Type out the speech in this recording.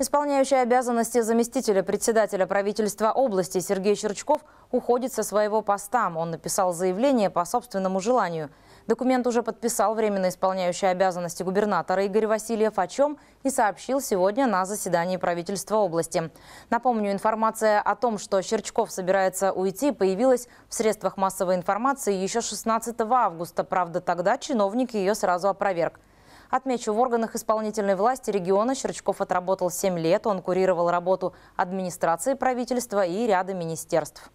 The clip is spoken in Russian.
Исполняющий обязанности заместителя председателя правительства области Сергей Черчков уходит со своего поста. Он написал заявление по собственному желанию. Документ уже подписал временно исполняющий обязанности губернатора Игорь Васильев, о чем и сообщил сегодня на заседании правительства области. Напомню, информация о том, что Черчков собирается уйти, появилась в средствах массовой информации еще 16 августа. Правда, тогда чиновник ее сразу опроверг. Отмечу, в органах исполнительной власти региона Щерчков отработал 7 лет. Он курировал работу администрации правительства и ряда министерств.